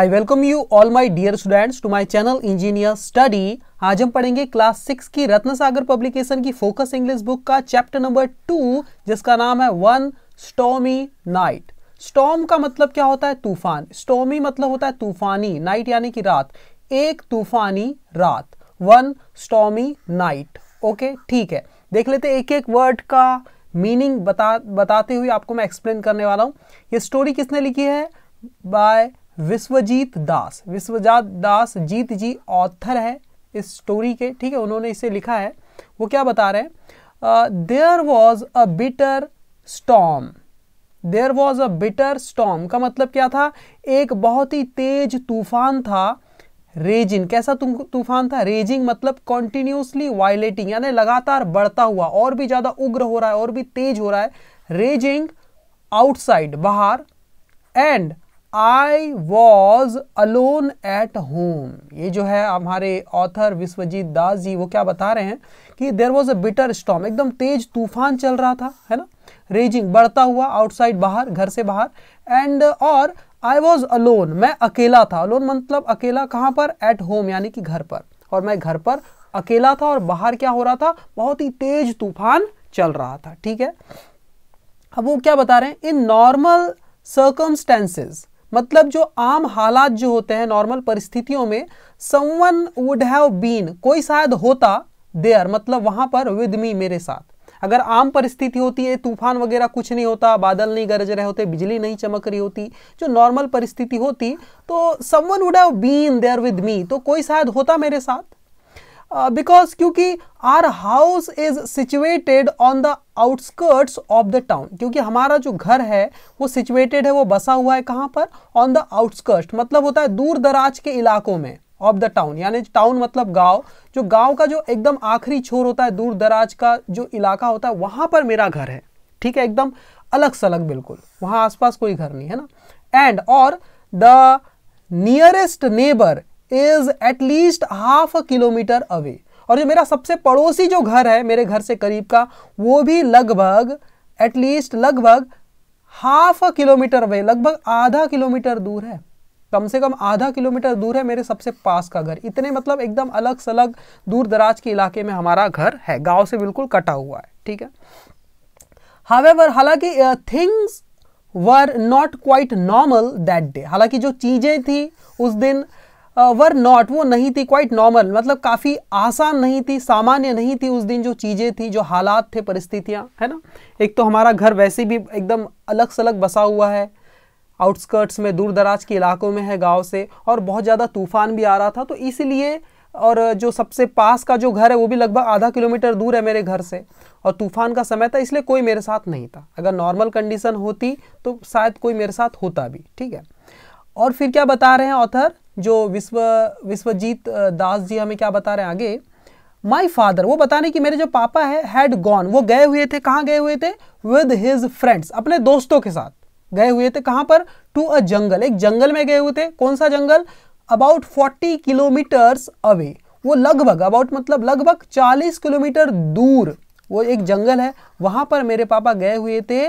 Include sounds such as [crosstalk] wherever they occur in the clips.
I welcome you all my dear students to my channel engineer study आज हम पढ़ेंगे class six की Ratna Sagar publication की फोकस इंग्लिश बुक का चैप्टर नंबर टू जिसका नाम है वन स्टोमी नाइट स्टॉम का मतलब क्या होता है तूफान स्टोमी मतलब होता है तूफानी नाइट यानी कि रात एक तूफानी रात वन स्टोमी नाइट ओके ठीक है देख लेते एक एक वर्ड का मीनिंग बता बताते हुए आपको मैं एक्सप्लेन करने वाला हूँ ये स्टोरी किसने लिखी है बाय विश्वजीत दास विश्वजात दास जीत जी ऑथर है इस स्टोरी के ठीक है उन्होंने इसे लिखा है वो क्या बता रहे हैं there was a bitter storm there was a bitter storm का मतलब क्या था एक बहुत ही तेज तूफान था रेजिंग कैसा तूफान था रेजिंग मतलब कॉन्टिन्यूसली वायलेटिंग यानी लगातार बढ़ता हुआ और भी ज़्यादा उग्र हो रहा है और भी तेज हो रहा है रेजिंग आउटसाइड बाहर and I was alone at home ये जो है हमारे ऑथर विश्वजीत दास जी वो क्या बता रहे हैं कि there was a bitter storm एकदम तेज तूफान चल रहा था है ना रेजिंग बढ़ता हुआ आउटसाइड बाहर घर से बाहर एंड और आई वॉज अलोन मैं अकेला था अलोन मतलब अकेला कहाँ पर एट होम यानी कि घर पर और मैं घर पर अकेला था और बाहर क्या हो रहा था बहुत ही तेज तूफान चल रहा था ठीक है अब वो क्या बता रहे हैं इन नॉर्मल सर्कमस्टेंसेज मतलब जो आम हालात जो होते हैं नॉर्मल परिस्थितियों में समवन वुड हैव बीन कोई शायद होता देयर मतलब वहाँ पर विद मी मेरे साथ अगर आम परिस्थिति होती है तूफान वगैरह कुछ नहीं होता बादल नहीं गरज रहे होते बिजली नहीं चमक रही होती जो नॉर्मल परिस्थिति होती तो someone would have been there with me तो कोई शायद होता मेरे साथ बिकॉज uh, क्योंकि our house is situated on the outskirts of the town क्योंकि हमारा जो घर है वो सिचुएटेड है वो बसा हुआ है कहाँ पर ऑन द आउटस्कर्ट मतलब होता है दूर दराज के इलाकों में ऑफ द टाउन यानी टाउन मतलब गांव जो गांव का जो एकदम आखिरी छोर होता है दूर दराज का जो इलाका होता है वहाँ पर मेरा घर है ठीक है एकदम अलग सलग बिल्कुल वहाँ आसपास कोई घर नहीं है ना एंड और the nearest neighbour is at least half a kilometre away और जो मेरा सबसे पड़ोसी जो घर है मेरे घर से करीब का वो भी लगभग एटलीस्ट लगभग हाफ अ किलोमीटर अवे लगभग आधा किलोमीटर दूर है कम से कम आधा किलोमीटर दूर है मेरे सबसे पास का घर इतने मतलब एकदम अलग सलग दूर दराज के इलाके में हमारा घर है गांव से बिल्कुल कटा हुआ है ठीक है हावेवर हालांकि things were not quite normal that day हालांकि जो चीज़ें थी उस दिन uh, वर नॉट वो नहीं थी क्वाइट नॉर्मल मतलब काफ़ी आसान नहीं थी सामान्य नहीं थी उस दिन जो चीज़ें थी जो हालात थे परिस्थितियाँ है ना एक तो हमारा घर वैसे भी एकदम अलग सलग बसा हुआ है आउटस्कर्ट्स में दूर दराज के इलाकों में है गाँव से और बहुत ज़्यादा तूफान भी आ रहा था तो इसीलिए और जो सबसे पास का जो घर है वो भी लगभग आधा किलोमीटर दूर है मेरे घर से और तूफान का समय था इसलिए कोई मेरे साथ नहीं था अगर नॉर्मल कंडीशन होती तो शायद कोई मेरे साथ होता भी ठीक है और फिर क्या बता रहे हैं ऑथर जो विश्व विश्वजीत दास जी हमें क्या बता रहे हैं आगे माई फादर वो बताने कि मेरे जो पापा है हैड गॉन वो गए हुए थे कहाँ गए हुए थे विद हिज फ्रेंड्स अपने दोस्तों के साथ गए हुए थे कहाँ पर टू अ जंगल एक जंगल में गए हुए थे कौन सा जंगल अबाउट फोर्टी किलोमीटर्स अवे वो लगभग अबाउट मतलब लगभग चालीस किलोमीटर दूर वो एक जंगल है वहाँ पर मेरे पापा गए हुए थे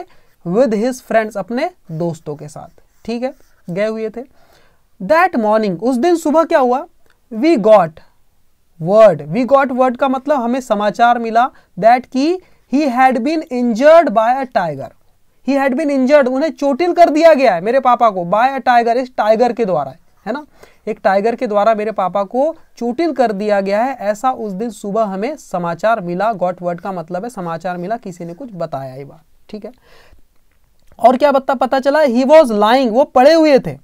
विद हिज फ्रेंड्स अपने दोस्तों के साथ ठीक है गए हुए थे दैट मॉर्निंग उस दिन सुबह क्या हुआ we got word we got word का मतलब हमें समाचार मिला दैट की he had been injured by a tiger he had been injured उन्हें चोटिल कर दिया गया है मेरे पापा को बाय अ टाइगर इस टाइगर के द्वारा है ना एक टाइगर के द्वारा मेरे पापा को चोटिल कर दिया गया है ऐसा उस दिन सुबह हमें समाचार मिला गॉट वर्ड का मतलब है समाचार मिला किसी ने कुछ बताया ही बात ठीक है और क्या बता पता चला ही वॉज लाइंग वो पड़े हुए थे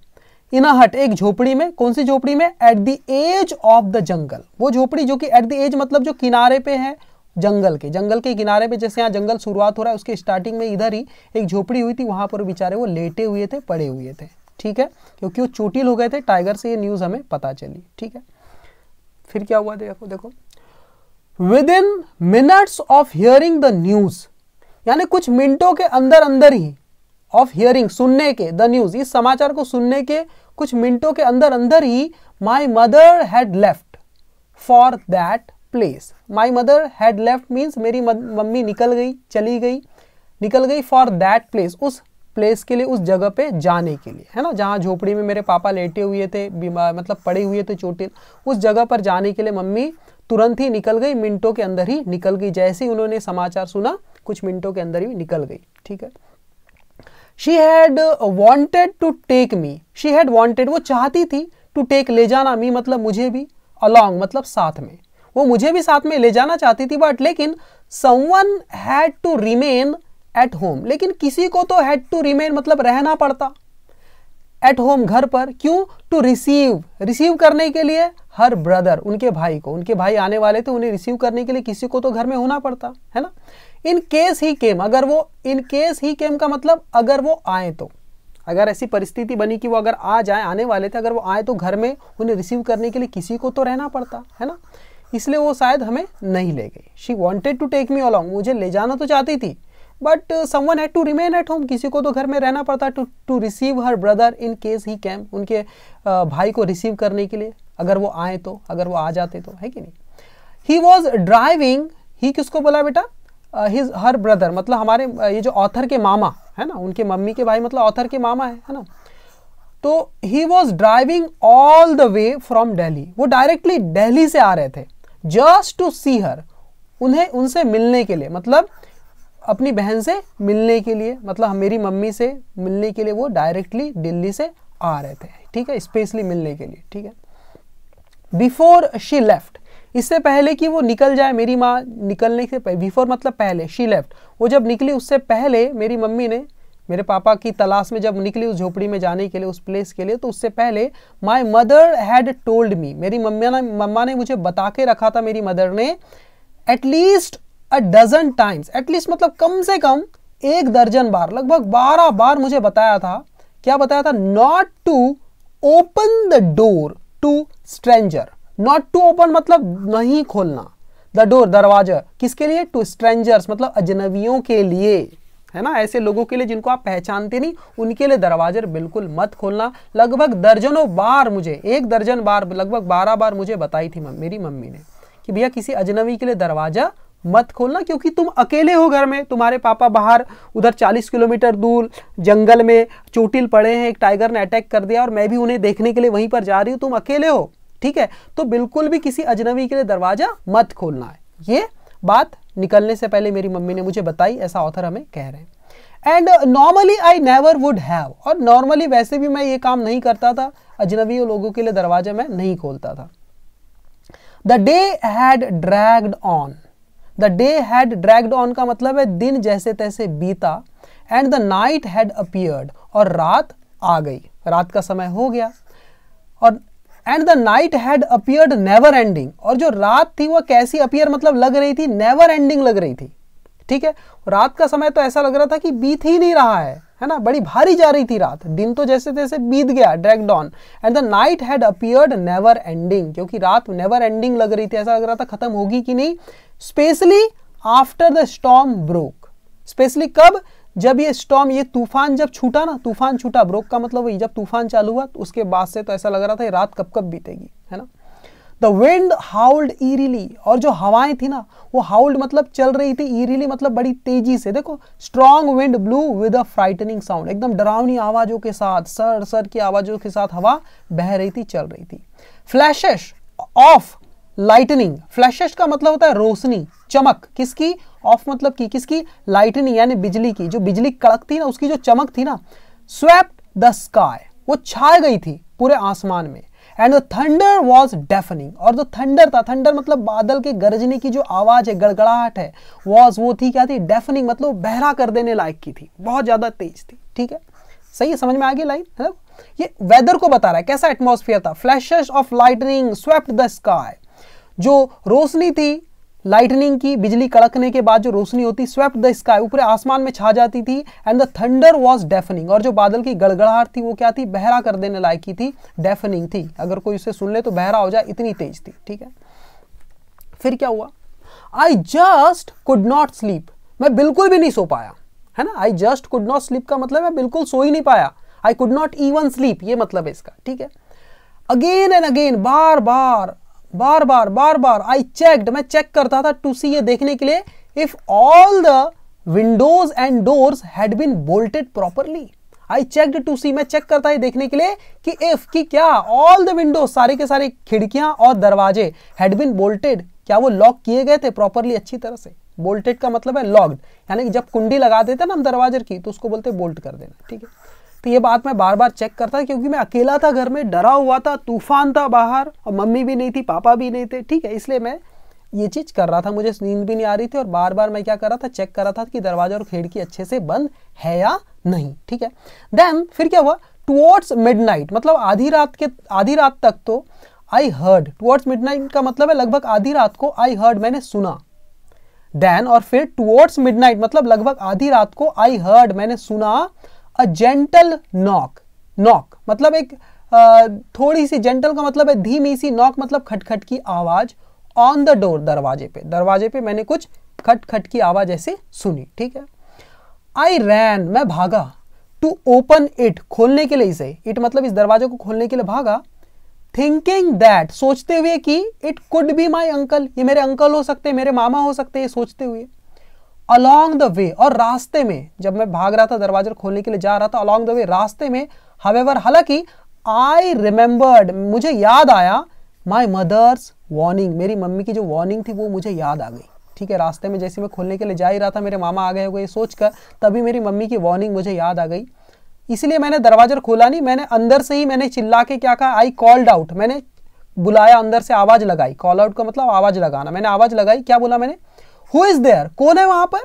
इन हट एक झोपड़ी में कौन सी झोपड़ी में at the edge of the jungle वो झोपड़ी जो कि एट द एज मतलब जो किनारे पे है जंगल के जंगल के किनारे पे जैसे यहाँ जंगल शुरुआत हो रहा है उसके स्टार्टिंग में इधर ही एक झोपड़ी हुई थी वहां पर बेचारे वो लेटे हुए थे पड़े हुए थे ठीक है क्योंकि वो चोटिल हो गए थे टाइगर से ये न्यूज़ हमें पता चली ठीक है फिर क्या हुआ देखो देखो within minutes of hearing the news यानी कुछ मिनटों के अंदर अंदर ही ऑफ हियरिंग सुनने के द न्यूज इस समाचार को सुनने के कुछ मिनटों के अंदर अंदर ही my mother had left for that place my mother had left means मेरी मम्मी निकल गई चली गई निकल गई फॉर दैट प्लेस उस प्लेस के लिए उस जगह पे जाने के लिए है ना जहाँ झोपड़ी में मेरे पापा लेटे हुए थे बीमार मतलब पड़े हुए थे चोटिल उस जगह पर जाने के लिए मम्मी तुरंत ही निकल गई मिनटों के अंदर ही निकल गई जैसे ही उन्होंने समाचार सुना कुछ मिनटों के अंदर ही निकल गई ठीक है she had wanted to take me she had wanted वो चाहती थी टू टेक ले जाना मी मतलब मुझे भी अलॉन्ग मतलब साथ में वो मुझे भी साथ में ले जाना चाहती थी बट लेकिन someone had to remain at home लेकिन किसी को तो हैड टू रिमेन मतलब रहना पड़ता एट होम घर पर क्यों टू रिसीव रिसीव करने के लिए हर ब्रदर उनके भाई को उनके भाई आने वाले थे उन्हें रिसीव करने के लिए किसी को तो घर में होना पड़ता है ना इन केस ही केम अगर वो इन केस ही केम का मतलब अगर वो आए तो अगर ऐसी परिस्थिति बनी कि वो अगर आ जाए आने वाले थे अगर वो आए तो घर में उन्हें रिसीव करने के लिए किसी को तो रहना पड़ता है ना इसलिए वो शायद हमें नहीं ले गई she wanted to take me along मुझे ले जाना तो चाहती थी but someone had to remain at home किसी को तो घर में रहना पड़ता to to receive her brother in case he came उनके भाई को रिसीव करने के लिए अगर वो आए तो अगर वो आ जाते तो है कि नहीं ही वॉज ड्राइविंग ही किसको बोला बेटा हिज हर ब्रदर मतलब हमारे ये जो ऑथर के मामा है ना उनके मम्मी के भाई मतलब ऑथर के मामा है है ना तो he was driving all the way from Delhi वो डायरेक्टली डेली से आ रहे थे जस्ट टू सी हर उन्हें उनसे मिलने के लिए मतलब अपनी बहन से मिलने के लिए मतलब मेरी मम्मी से मिलने के लिए वो डायरेक्टली दिल्ली से आ रहे थे ठीक है स्पेशली मिलने के लिए ठीक है बिफोर शी लेफ्ट इससे पहले कि वो निकल जाए मेरी माँ निकलने से बिफोर मतलब पहले शी लेफ्ट वो जब निकली उससे पहले मेरी मम्मी ने मेरे पापा की तलाश में जब निकली उस झोपड़ी में जाने के लिए उस प्लेस के लिए तो उससे पहले my mother had told me मेरी मम्मा ने मम्मा ने मुझे बता के रखा था मेरी मदर ने at least a dozen times at least मतलब कम से कम एक दर्जन बार लगभग बारह बार मुझे बताया था क्या बताया था not to open the door to stranger not to open मतलब नहीं खोलना द डोर दरवाजा किसके लिए टू स्ट्रेंजर्स मतलब अजनबियों के लिए है ना ऐसे लोगों के लिए जिनको आप पहचानते नहीं उनके लिए दरवाजे बिल्कुल मत खोलना लगभग दर्जनों बार मुझे एक दर्जन बार लगभग बारह बार मुझे बताई थी मेरी मम्मी ने कि भैया किसी अजनबी के लिए दरवाजा मत खोलना क्योंकि तुम अकेले हो घर में तुम्हारे पापा बाहर उधर 40 किलोमीटर दूर जंगल में चोटिल पड़े हैं एक टाइगर ने अटैक कर दिया और मैं भी उन्हें देखने के लिए वहीं पर जा रही हूँ तुम अकेले हो ठीक है तो बिल्कुल भी किसी अजनबी के लिए दरवाज़ा मत खोलना है ये बात निकलने से पहले मेरी मम्मी ने मुझे बताई ऐसा ऑथर हमें कह रहे हैं and normally I never would have और नॉर्मली वैसे भी मैं ये काम नहीं करता था अजनबी लोगों के लिए दरवाजा मैं नहीं खोलता था the day had dragged on the day had dragged on का मतलब है दिन जैसे तैसे बीता and the night had appeared और रात आ गई रात का समय हो गया और and the night had appeared never ending और जो रात थी वह कैसी अपियर मतलब लग रही थी नेवर एंडिंग लग रही थी ठीक है रात का समय तो ऐसा लग रहा था कि बीत ही नहीं रहा है है ना बड़ी भारी जा रही थी रात दिन तो जैसे तैसे बीत गया dragged on and the night had appeared never ending क्योंकि रात नेवर एंडिंग लग रही थी ऐसा लग रहा था खत्म होगी कि नहीं especially after the storm broke especially कब जब ये स्टॉम ये तूफान जब छूटा ना तूफान छूटा ब्रोक का मतलब वही जब तूफान चालू हुआ तो उसके बाद से तो ऐसा लग रहा था रात कब कब बीतेगी है ना द विंड हाउल्ड ईरीली और जो हवाएं थी ना वो हाउल्ड मतलब चल रही थी ईरीली मतलब बड़ी तेजी से देखो strong wind blew with a frightening sound एकदम डरावनी आवाजों के साथ सर सर की आवाजों के साथ हवा बह रही थी चल रही थी फ्लैशेस ऑफ लाइटनिंग फ्लैशेस का मतलब होता है रोशनी चमक किसकी ऑफ मतलब की किसकी लाइटनिंग यानी बिजली की जो बिजली कड़क थी ना उसकी जो चमक थी ना स्वेप्ट द स्काई वो छा गई थी पूरे आसमान में and the thunder was deafening और जो थंडर था थंडर मतलब बादल के गरजने की जो आवाज़ है गड़गड़ाहट है वॉज वो थी क्या थी डेफनिंग मतलब बहरा कर देने लायक की थी बहुत ज़्यादा तेज थी ठीक है सही है समझ में आ गई लाइन है ना ये वेदर को बता रहा है कैसा एटमोसफियर था flash of lightning swept the sky जो रोशनी थी लाइटनिंग की बिजली कड़कने के बाद जो रोशनी होती स्वेप्ट द स्काई ऊपर आसमान में छा जाती थी and the thunder was deafening और जो बादल की गड़गड़ाहट थी वो क्या थी बहरा कर देने लायक की थी डेफनिंग थी अगर कोई उसे सुन ले तो बहरा हो जाए इतनी तेज थी ठीक है फिर क्या हुआ I just could not sleep मैं बिल्कुल भी नहीं सो पाया है ना I just could not sleep का मतलब मैं बिल्कुल सो ही नहीं पाया I could not even sleep ये मतलब है इसका ठीक है अगेन एंड अगेन बार बार बार बार बार बार आई चेकड मैं चेक करता था टू सी ये देखने के लिए if all the windows and doors had been bolted properly I checked to see मैं चेक करता है देखने के लिए कि इफ की क्या ऑल द विंडो सारे के सारे खिड़कियां और दरवाजे हैड बीन बोल्टेड क्या वो लॉक किए गए थे प्रॉपरली अच्छी तरह से बोल्टेड का मतलब है लॉक्ड यानी कि जब कुंडी लगा देते ना हम दरवाजे की तो उसको बोलते बोल्ट कर देना ठीक है तो ये बात मैं बार बार चेक करता क्योंकि मैं अकेला था घर में डरा हुआ था तूफान था बाहर और मम्मी भी नहीं थी पापा भी नहीं थे ठीक है इसलिए मैं ये चीज़ कर रहा था मुझे नींद भी नहीं आ रही थी और बार बार मैं क्या कर रहा था चेक कर रहा था कि दरवाजा और खिड़की अच्छे से बंद है या नहीं ठीक है देन फिर क्या हुआ टुवर्ड्स मिड मतलब आधी रात के आधी रात तक तो आई हर्ड टुवर्ड्स मिड का मतलब है लगभग आधी रात को आई हर्ड मैंने सुना देन और फिर टुवर्ड्स मिड मतलब लगभग आधी रात को आई हर्ड मैंने सुना अ जेंटल नॉक नॉक मतलब एक थोड़ी सी जेंटल का मतलब है धीमी सी नॉक मतलब खटखट की आवाज ऑन द डोर दरवाजे पे दरवाजे पे मैंने कुछ खटखट की आवाज ऐसे सुनी ठीक है आई रैन मैं भागा टू ओपन इट खोलने के लिए इसे इट मतलब इस दरवाजे को खोलने के लिए भागा थिंकिंग दैट सोचते हुए कि it could be my uncle ये मेरे अंकल हो सकते हैं मेरे मामा हो सकते हैं सोचते हुए अलॉन्ग द वे और रास्ते में जब मैं भाग रहा था दरवाजा खोलने के लिए जा रहा था अलॉन्ग द वे रास्ते में हवेवर हालांकि आई रिमेंबर्ड मुझे याद आया माई मदर्स वार्निंग मेरी मम्मी की जो वार्निंग थी वो मुझे याद आ गई ठीक है रास्ते में जैसे मैं खोलने के लिए जा ही रहा था मेरे मामा आ गए हो गए सोचकर तभी मेरी मम्मी की वार्निंग मुझे याद आ गई इसलिए मैंने दरवाजा खोला नहीं मैंने अंदर से ही मैंने चिल्ला के क्या कहा आई कॉल्ड आउट मैंने बुलाया अंदर से आवाज़ लगाई कॉल आउट का मतलब आवाज़ लगाना मैंने आवाज़ लगाई क्या बोला मैंने हु इज देयर कौन है वहां पर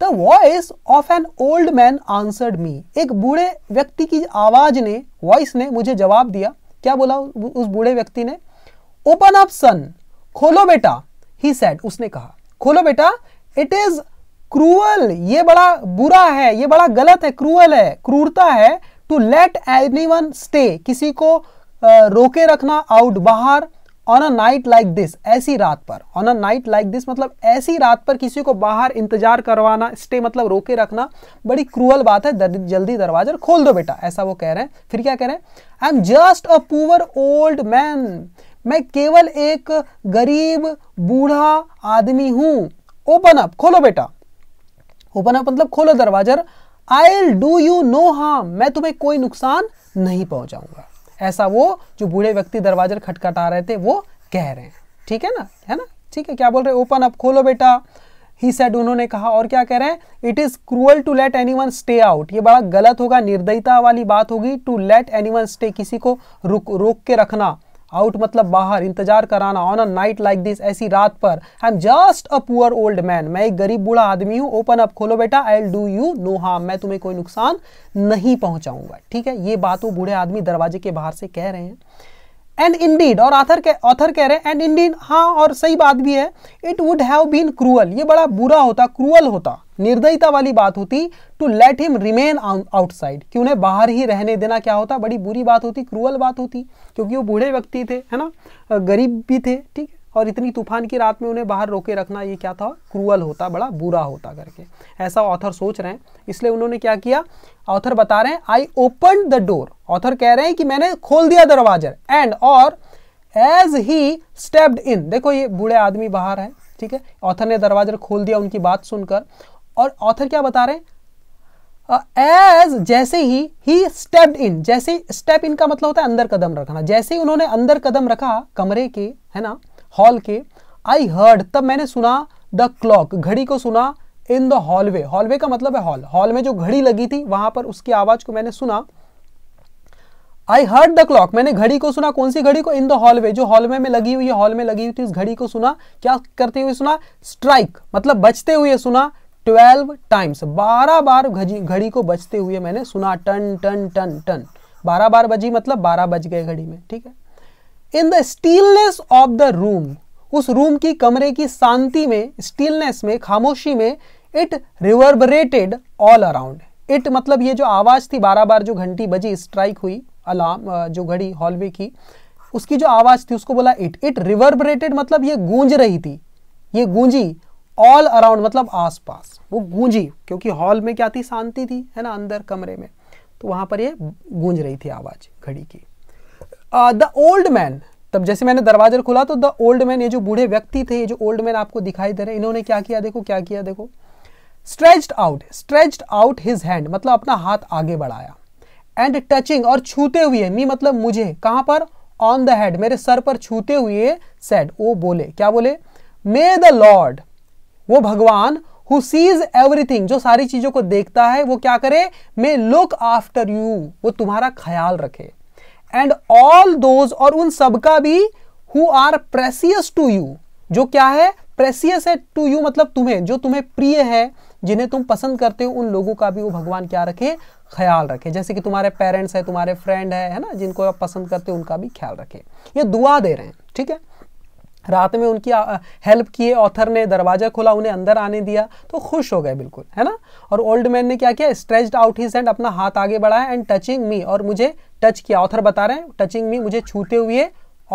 the voice of an old man answered me एक बूढ़े व्यक्ति की आवाज ने वॉइस ने मुझे जवाब दिया क्या बोला उस बूढ़े व्यक्ति ने ओपन अप सन खोलो बेटा ही सेड उसने कहा खोलो बेटा इट इज क्रूअल ये बड़ा बुरा है ये बड़ा गलत है क्रूअल है क्रूरता है to let anyone stay किसी को रोके रखना आउट बाहर on a night like this ऐसी रात पर on a night like this मतलब ऐसी रात पर किसी को बाहर इंतजार करवाना स्टे मतलब रोके रखना बड़ी क्रूअल बात है दर, जल्दी दरवाजा खोल दो बेटा ऐसा वो कह रहे हैं फिर क्या कह रहे हैं I am just a poor old man मैं केवल एक गरीब बूढ़ा आदमी हूं ओपन अप खोलो बेटा ओपन अप मतलब खोलो दरवाजा I do you no harm मैं तुम्हें कोई नुकसान नहीं पहुंचाऊंगा ऐसा वो जो बूढ़े व्यक्ति दरवाजे खटखटा रहे थे वो कह रहे हैं ठीक है ना है ना ठीक है क्या बोल रहे ओपन अप खोलो बेटा ही सेड उन्होंने कहा और क्या कह रहे हैं it is cruel to let anyone stay out ये बड़ा गलत होगा निर्दयता वाली बात होगी to let anyone stay किसी को रुक रोक के रखना आउट मतलब बाहर इंतजार कराना on a night like this ऐसी रात पर I am just a poor old man मैं एक गरीब बूढ़ा आदमी हूँ ओपन अप खोलो बेटा I'll do you no harm मैं तुम्हें कोई नुकसान नहीं पहुंचाऊंगा ठीक है ये बात वो बूढ़े आदमी दरवाजे के बाहर से कह रहे हैं एंड इंडीड और आथर कह ऑथर कह रहे हैं एंड इंडीड हाँ और सही बात भी है it would have been cruel ये बड़ा बुरा होता क्रूअल होता निर्दयता वाली बात होती to let him remain outside कि उन्हें बाहर ही रहने देना क्या होता बड़ी बुरी बात होती क्रूअल बात होती क्योंकि वो बूढ़े व्यक्ति थे है ना गरीब भी थे ठीक है और इतनी तूफान की रात में उन्हें बाहर रोके रखना ये क्या था क्रूअल होता बड़ा बुरा होता करके ऐसा ऑथर सोच रहे हैं इसलिए उन्होंने क्या किया ऑथर बता रहे हैं I open the door author कह रहे हैं कि मैंने खोल दिया दरवाजर एंड और एज ही स्टेप्ड इन देखो ये बूढ़े आदमी बाहर है ठीक है ऑथर ने दरवाजा खोल दिया उनकी बात सुनकर और ऑथर क्या बता रहे एज uh, जैसे ही ही स्टेप इन जैसे स्टेप इन का मतलब होता है अंदर कदम रखना जैसे ही उन्होंने अंदर कदम रखा कमरे के है ना हॉल के आई हर्ड तब मैंने सुना द क्लॉक घड़ी को सुना इन द हॉलवे हॉलवे का मतलब है हॉल हॉल में जो घड़ी लगी थी वहां पर उसकी आवाज को मैंने सुना आई हर्ड द क्लॉक मैंने घड़ी को सुना कौन सी घड़ी को इन द हॉलवे जो हॉलवे में लगी हुई है हॉल में लगी हुई थी उस घड़ी को सुना क्या करते हुए सुना स्ट्राइक मतलब बचते हुए सुना ट्वेल्व टाइम्स बारह बार घड़ी को बजते हुए मैंने सुना टन टन टन टन बारह बार बजी मतलब बारह बज गए घड़ी में ठीक है in the stillness of the room उस रूम की कमरे की शांति में स्टीलनेस में खामोशी में it reverberated all around it मतलब ये जो आवाज़ थी बारह बार जो घंटी बजी स्ट्राइक हुई अलार्म जो घड़ी हॉलवे की उसकी जो आवाज़ थी उसको बोला इट इट रिवर्बरेटेड मतलब ये गूंज रही थी ये गूंजी ऑल अराउंड मतलब आसपास वो गूंजी क्योंकि हॉल में क्या थी शांति थी है ना अंदर कमरे में तो वहां पर ये गूंज रही थी आवाज़ घड़ी की द ओल्ड मैन तब जैसे मैंने दरवाजा खोला तो द ओल्ड मैन ये जो बूढ़े व्यक्ति थे ये जो ओल्ड मैन आपको दिखाई दे रहे इन्होंने क्या किया देखो क्या किया देखो stretched out stretched out his hand मतलब अपना हाथ आगे बढ़ाया एंड टचिंग और छूते हुए मी मतलब मुझे कहां पर ऑन द हेड मेरे सर पर छूते हुए सेड वो बोले क्या बोले मे द लॉर्ड वो भगवान हु सीज एवरीथिंग जो सारी चीजों को देखता है वो क्या करे मे लुक आफ्टर यू वो तुम्हारा ख्याल रखे एंड ऑल दोज और उन सबका भी who are precious to you जो क्या है प्रेसियस है टू यू मतलब तुम्हें जो तुम्हें प्रिय है जिन्हें तुम पसंद करते हो उन लोगों का भी वो भगवान क्या रखे ख्याल रखे जैसे कि तुम्हारे पेरेंट्स है तुम्हारे फ्रेंड है है ना जिनको आप पसंद करते हो उनका भी ख्याल रखे ये दुआ दे रहे हैं ठीक है रात में उनकी हेल्प किए ऑथर ने दरवाज़ा खोला उन्हें अंदर आने दिया तो खुश हो गए बिल्कुल है ना और ओल्ड मैन ने क्या किया स्ट्रेच्ड आउट हिज हैंड अपना हाथ आगे बढ़ाया एंड टचिंग मी और मुझे टच किया ऑथर बता रहे हैं टचिंग मी मुझे छूते हुए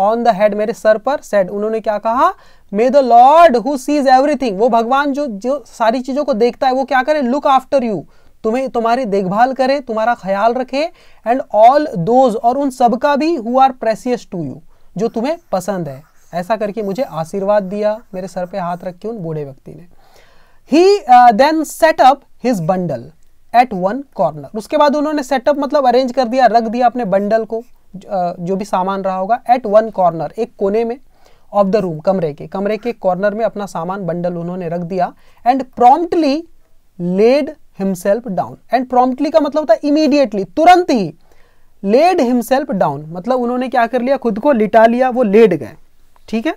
ऑन द हेड मेरे सर पर सेड उन्होंने क्या कहा may the lord who sees everything वो भगवान जो जो सारी चीज़ों को देखता है वो क्या करे लुक आफ्टर यू तुम्हें तुम्हारी देखभाल करे तुम्हारा ख्याल रखे एंड ऑल दोज और उन सबका भी who are precious to you जो तुम्हें पसंद है ऐसा करके मुझे आशीर्वाद दिया मेरे सर पे हाथ रख के उन बूढ़े व्यक्ति ने he then set up his bundle at one corner उसके बाद उन्होंने सेटअप मतलब अरेंज कर दिया रख दिया अपने बंडल को uh, जो भी सामान रहा होगा एट वन कॉर्नर एक कोने में ऑफ द रूम कमरे के कमरे के कॉर्नर में अपना सामान बंडल उन्होंने रख दिया and promptly laid himself down and promptly का मतलब होता है इमीडिएटली तुरंत ही लेड हिमसेल्फ डाउन मतलब उन्होंने क्या कर लिया खुद को लिटा लिया वो लेड गए ठीक है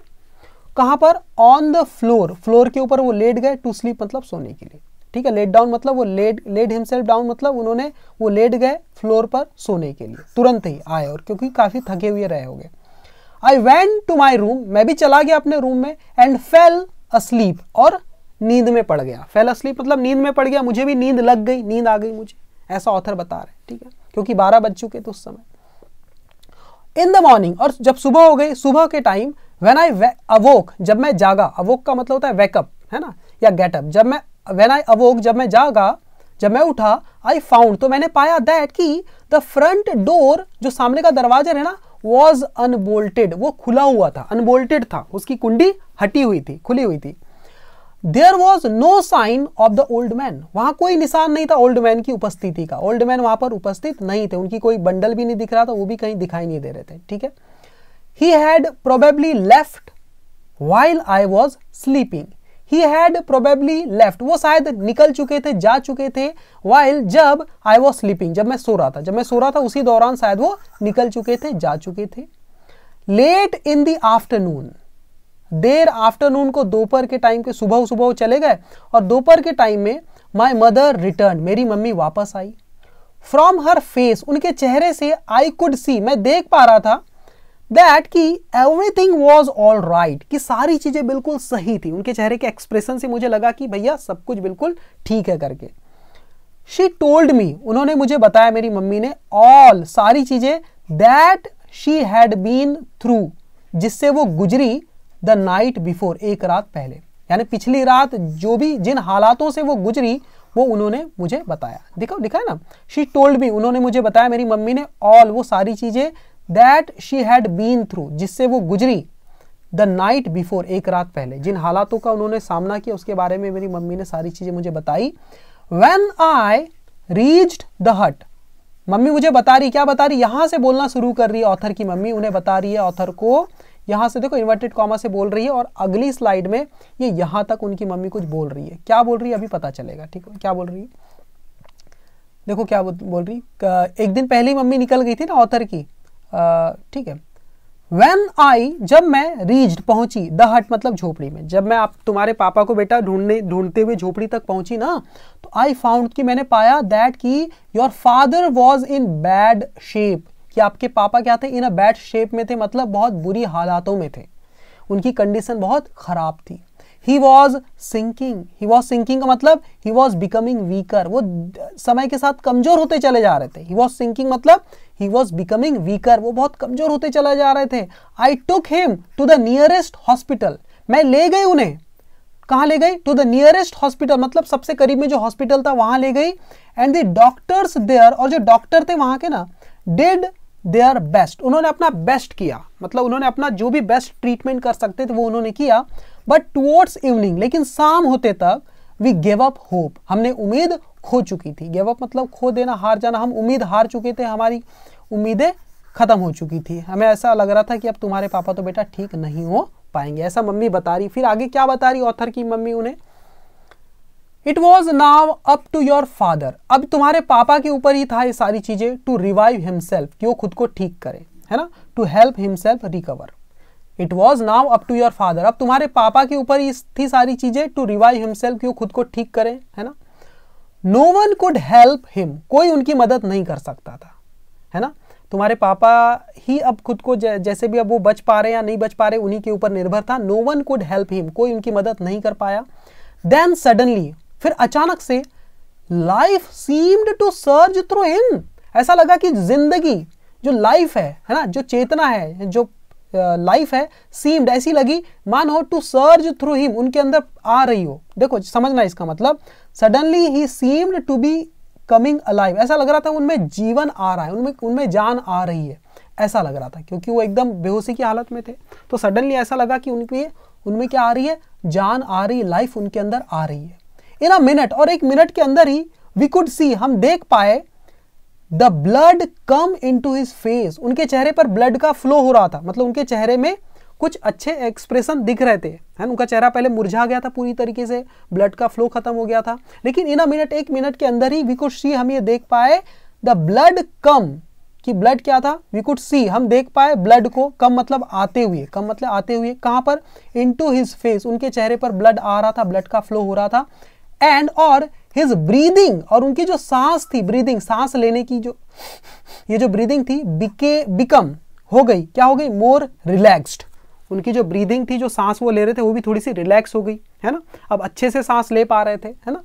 कहां पर ऑन द फ्लोर फ्लोर के ऊपर वो लेट गए टू स्लीप मतलब सोने के लिए ठीक है लेट डाउन मतलब वो लेट लेट हिमसेल्फ डाउन मतलब उन्होंने वो लेट गए फ्लोर पर सोने के लिए तुरंत ही आए और क्योंकि काफ़ी थके हुए रहे होंगे I went to my room मैं भी चला गया अपने रूम में एंड फेल अस्लीप और नींद में पड़ गया फेल अस्लीप मतलब नींद में पड़ गया मुझे भी नींद लग गई नींद आ गई मुझे ऐसा ऑथर बता रहे ठीक है क्योंकि बारह बज चुके थे उस समय इन द मॉर्निंग और जब सुबह हो गई सुबह के टाइम वेन आई अवोक जब मैं जागा अवोक का मतलब होता है वेकअप है ना या गेटअप जब मैं वेन आई अवोक जब मैं जागा जब मैं उठा आई फाउंड तो मैंने पाया दैट कि द फ्रंट डोर जो सामने का दरवाजा है ना वॉज अनबोल्टेड वो खुला हुआ था अनबोल्टेड था उसकी कुंडी हटी हुई थी खुली हुई थी there was no sign of the old man वहां कोई निशान नहीं था ओल्ड मैन की उपस्थिति का ओल्ड मैन वहां पर उपस्थित नहीं थे उनकी कोई बंडल भी नहीं दिख रहा था वो भी कहीं दिखाई नहीं दे रहे थे ठीक है He had probably left while I was sleeping. He had probably left. wo shayad nikal chuke the ja chuke the while jab I was sleeping jab main so raha tha jab main so raha tha usi dauran shayad wo nikal chuke the ja chuke the late in the afternoon देर afternoon को दोपहर के time के सुबह सुबह वो चले गए और दोपहर के टाइम में माई मदर रिटर्न मेरी मम्मी वापस आई फ्रॉम हर फेस उनके चेहरे से आई कुड सी मैं देख पा रहा था दैट कि एवरीथिंग वॉज ऑल राइट कि सारी चीज़ें बिल्कुल सही थी उनके चेहरे के एक्सप्रेशन से मुझे लगा कि भैया सब कुछ बिल्कुल ठीक है करके शी टोल्ड मी उन्होंने मुझे बताया मेरी मम्मी ने ऑल सारी चीज़ें that she had been through जिससे वो गुजरी द नाइट बिफोर एक रात पहले यानी पिछली रात जो भी जिन हालातों से वो गुजरी वो उन्होंने मुझे बताया देखो दिखा ना शी टोल्ड मी उन्होंने मुझे बताया मेरी मम्मी ने ऑल वो सारी चीज़ें that she had been through जिससे वो गुजरी द नाइट बिफोर एक रात पहले जिन हालातों का उन्होंने सामना किया उसके बारे में मेरी मम्मी ने सारी चीज़ें मुझे बताई when I reached the hut मम्मी मुझे बता रही क्या बता रही यहां से बोलना शुरू कर रही है ऑथर की मम्मी उन्हें बता रही है ऑथर को यहां से देखो इन्वर्टेड कॉमा से बोल रही है और अगली स्लाइड में ये यह तक उनकी मम्मी कुछ बोल रही है क्या बोल रही है अभी पता चलेगा ठीक है क्या बोल रही है देखो क्या बोल रही एक दिन पहले ही मम्मी निकल गई थी ना ऑथर की ठीक है वेन आई जब मैं रीज पहुंची द हट मतलब झोपड़ी में जब मैं आप तुम्हारे पापा को बेटा ढूंढने ढूंढते हुए झोपड़ी तक पहुंची ना तो आई फाउंड कि मैंने पाया दैट कि your father was in bad shape कि आपके पापा क्या थे इन अ बैड शेप में थे मतलब बहुत बुरी हालातों में थे उनकी कंडीशन बहुत ख़राब थी he was sinking he was sinking का मतलब ही वॉज बिकमिंग वीकर वो समय के साथ कमजोर होते चले जा रहे थे ही वॉज सिंकिंग मतलब ही वॉज बिकमिंग वीकर वो बहुत कमजोर होते चले जा रहे थे I took him to the nearest hospital मैं ले गई उन्हें कहा ले गई टू द नियरेस्ट हॉस्पिटल मतलब सबसे करीब में जो हॉस्पिटल था वहां ले गई एंड द डॉक्टर्स देयर और जो डॉक्टर थे वहां के ना डेड देयर बेस्ट उन्होंने अपना बेस्ट किया मतलब उन्होंने अपना जो भी बेस्ट ट्रीटमेंट कर सकते थे वो उन्होंने किया बट टूवर्ड्स इवनिंग लेकिन शाम होते तक वी गेव अप होप हमने उम्मीद खो चुकी थी गेव अप मतलब खो देना हार जाना हम उम्मीद हार चुके थे हमारी उम्मीदें ख़त्म हो चुकी थी हमें ऐसा लग रहा था कि अब तुम्हारे पापा तो बेटा ठीक नहीं हो पाएंगे ऐसा मम्मी बता रही फिर आगे क्या बता रही ऑथर की मम्मी उन्हें it was now up to your father अब तुम्हारे पापा के ऊपर ही था ये सारी चीज़ें टू रिवाइव हिमसेल्फ कि वो खुद को ठीक करे है ना to help himself recover it was now up to your father अब तुम्हारे पापा के ऊपर थी सारी चीजें टू रिवाइव हिमसेल्फ कि वो खुद को ठीक करें है ना no one could help him कोई उनकी मदद नहीं कर सकता था है ना तुम्हारे पापा ही अब खुद को जैसे भी अब वो बच पा रहे या नहीं बच पा रहे उन्हीं के ऊपर निर्भर था no one could help him कोई उनकी मदद नहीं कर पाया देन सडनली फिर अचानक से life seemed to surge through him ऐसा लगा कि जिंदगी जो लाइफ है है ना जो चेतना है जो लाइफ है सीम्ड ऐसी लगी मान हो टू सर्ज थ्रू हिम उनके अंदर आ रही हो देखो समझना इसका मतलब सडनली ही seemed to be coming alive ऐसा लग रहा था उनमें जीवन आ रहा है उनमें उनमें जान आ रही है ऐसा लग रहा था क्योंकि वो एकदम बेहोशी की हालत में थे तो सडनली ऐसा लगा कि उनकी उनमें क्या आ रही है जान आ रही लाइफ उनके अंदर आ रही है इन अ मिनट और एक मिनट के अंदर ही वी कुड सी हम देख पाए the blood come into his face उनके चेहरे पर ब्लड का फ्लो हो रहा था मतलब उनके चेहरे में कुछ अच्छे एक्सप्रेशन दिख रहे थे है उनका चेहरा पहले मुरझा गया था पूरी तरीके से ब्लड का फ्लो खत्म हो गया था लेकिन इन अ मिनट एक मिनट के अंदर ही विकुड सी हम ये देख पाए द ब्लड कम कि ब्लड क्या था वी कुड सी हम देख पाए ब्लड को कम मतलब आते हुए कम मतलब आते हुए कहां पर इन टू हिज फेस उनके चेहरे पर ब्लड आ रहा था ब्लड का फ्लो हो रहा था एंड और हिज ब्रीदिंग और उनकी जो सांस थी ब्रीदिंग सांस लेने की जो ये जो ब्रीदिंग थी बिके बिकम हो गई क्या हो गई मोर रिलैक्स्ड उनकी जो ब्रीदिंग थी जो सांस वो ले रहे थे वो भी थोड़ी सी रिलैक्स हो गई है ना अब अच्छे से सांस ले पा रहे थे है ना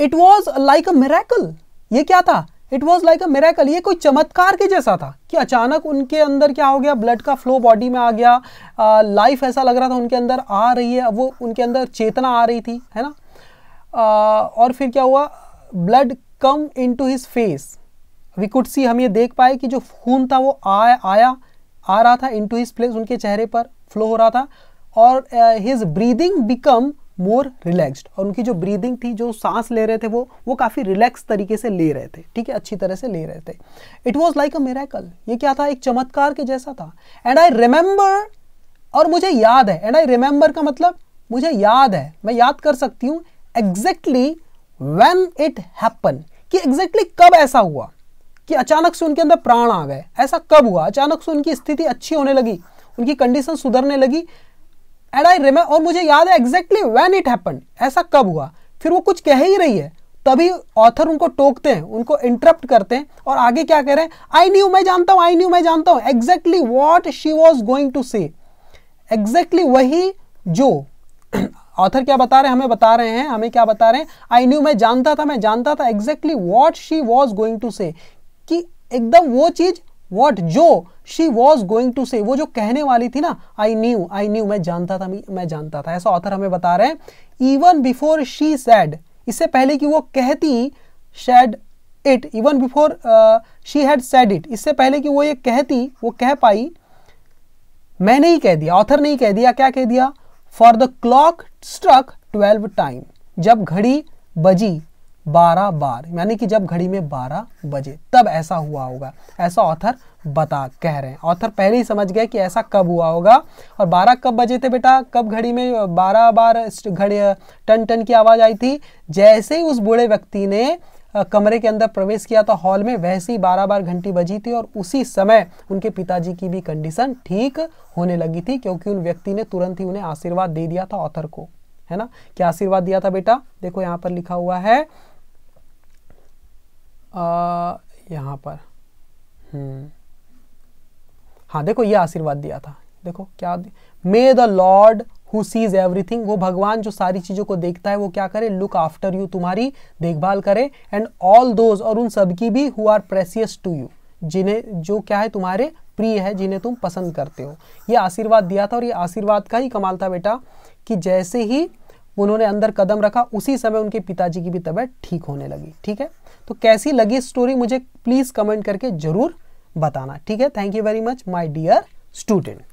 it was like a miracle ये क्या था it was like a miracle ये कोई चमत्कार के जैसा था कि अचानक उनके अंदर क्या हो गया ब्लड का फ्लो बॉडी में आ गया लाइफ ऐसा लग रहा था उनके अंदर आ रही है वो उनके अंदर चेतना आ रही थी है ना आ, और फिर क्या हुआ blood come into his face we could see हम ये देख पाए कि जो खून था वो आ, आया आ रहा था इन टू हिज प्लेस उनके चेहरे पर फ्लो हो रहा था और his breathing become more relaxed और उनकी जो ब्रीदिंग थी जो सांस ले रहे थे वो वो काफ़ी रिलैक्स तरीके से ले रहे थे ठीक है अच्छी तरह से ले रहे थे it was like a miracle ये क्या था एक चमत्कार के जैसा था एंड आई रिमेंबर और मुझे याद है एंड आई रिमेंबर का मतलब मुझे याद है मैं याद कर सकती हूँ एग्जैक्टली वेन इट हैपन कि एग्जैक्टली exactly कब ऐसा हुआ कि अचानक से उनके अंदर प्राण आ गए ऐसा कब हुआ अचानक से उनकी स्थिति अच्छी होने लगी उनकी कंडीशन सुधरने लगी एंड आई रिमे और मुझे याद है एग्जैक्टली वैन इट हैपन ऐसा कब हुआ फिर वो कुछ कह ही रही है तभी ऑथर उनको टोकते हैं उनको इंटरप्ट करते हैं और आगे क्या कह रहे हैं आई न्यू मैं जानता हूँ आई न्यू मैं जानता हूँ exactly what she was going to say exactly वही जो ऑथर [clears throat] क्या बता रहे हैं हमें बता रहे हैं हमें क्या बता रहे हैं आई न्यू मैं जानता था मैं जानता था exactly what she was going to say कि एकदम वो चीज़ वॉट जो she was going to say वो जो कहने वाली थी ना आई न्यू आई न्यू मैं जानता था मैं जानता था ऐसा ऑथर हमें बता रहे हैं इवन बिफोर शी सैड इससे पहले कि वो कहती said it even before she had said it इससे पहले कि वो ये कहती वो कह पाई मैंने ही कह दिया ऑथर ने ही कह दिया क्या कह दिया for the clock struck twelve time जब घड़ी बजी बारह बार यानी कि जब घड़ी में बारह बजे तब ऐसा हुआ होगा ऐसा ऑथर बता कह रहे हैं ऑथर पहले ही समझ गए कि ऐसा कब हुआ होगा और बारह कब बजे थे बेटा कब घड़ी में बारह बार घड़ी टन टन की आवाज़ आई थी जैसे ही उस बूढ़े व्यक्ति ने कमरे के अंदर प्रवेश किया था तो हॉल में वैसे ही बारह बार घंटी बजी थी और उसी समय उनके पिताजी की भी कंडीशन ठीक होने लगी थी क्योंकि उन व्यक्ति ने तुरंत ही उन्हें आशीर्वाद दे दिया था ऑथर को है ना क्या आशीर्वाद दिया था बेटा देखो यहाँ पर लिखा हुआ है यहाँ पर हम्म। हाँ देखो ये आशीर्वाद दिया था देखो क्या may the lord who sees everything वो भगवान जो सारी चीज़ों को देखता है वो क्या करे लुक आफ्टर यू तुम्हारी देखभाल करे एंड ऑल दोज और उन सबकी भी who are precious to you जिन्हें जो क्या है तुम्हारे प्रिय है जिन्हें तुम पसंद करते हो ये आशीर्वाद दिया था और ये आशीर्वाद का ही कमाल था बेटा कि जैसे ही उन्होंने अंदर कदम रखा उसी समय उनके पिताजी की भी तबीयत ठीक होने लगी ठीक है तो कैसी लगी स्टोरी मुझे प्लीज़ कमेंट करके ज़रूर बताना ठीक है thank you very much my dear student